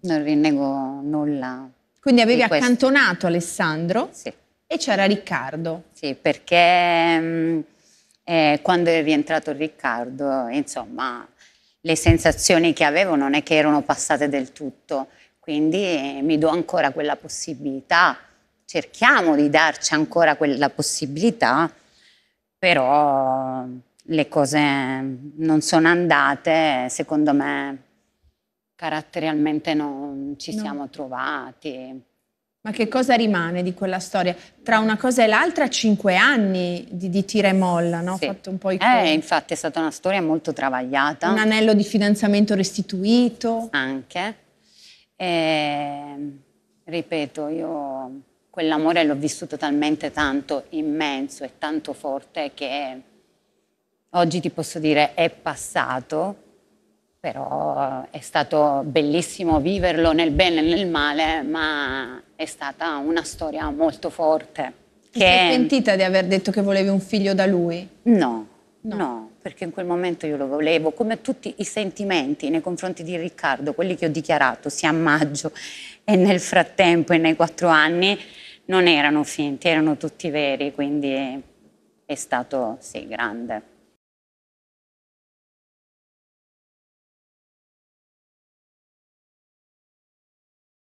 Non rinnego nulla. Quindi avevi accantonato Alessandro sì. e c'era Riccardo. Sì, perché mm, eh, quando è rientrato Riccardo, insomma, le sensazioni che avevo non è che erano passate del tutto, quindi eh, mi do ancora quella possibilità, cerchiamo di darci ancora quella possibilità, però le cose non sono andate, secondo me caratterialmente non ci no. siamo trovati. Ma che cosa rimane di quella storia? Tra una cosa e l'altra, cinque anni di, di tira e molla, no? Sì. Fatto un po' i eh, conti. Eh, infatti è stata una storia molto travagliata. Un anello di fidanzamento restituito. Anche. E, ripeto, io quell'amore l'ho vissuto talmente tanto immenso e tanto forte che oggi ti posso dire è passato, però è stato bellissimo viverlo nel bene e nel male, ma è stata una storia molto forte. Che... sei pentita di aver detto che volevi un figlio da lui? No, no, no, perché in quel momento io lo volevo, come tutti i sentimenti nei confronti di Riccardo, quelli che ho dichiarato sia a maggio e nel frattempo e nei quattro anni, non erano finti, erano tutti veri, quindi è stato, sì, grande.